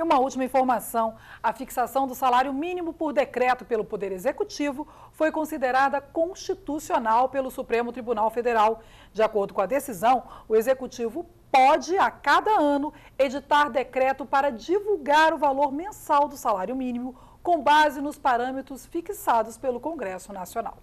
E uma última informação: a fixação do salário mínimo por decreto pelo Poder Executivo foi considerada constitucional pelo Supremo Tribunal Federal. De acordo com a decisão, o Executivo pode, a cada ano, editar decreto para divulgar o valor mensal do salário mínimo com base nos parâmetros fixados pelo Congresso Nacional.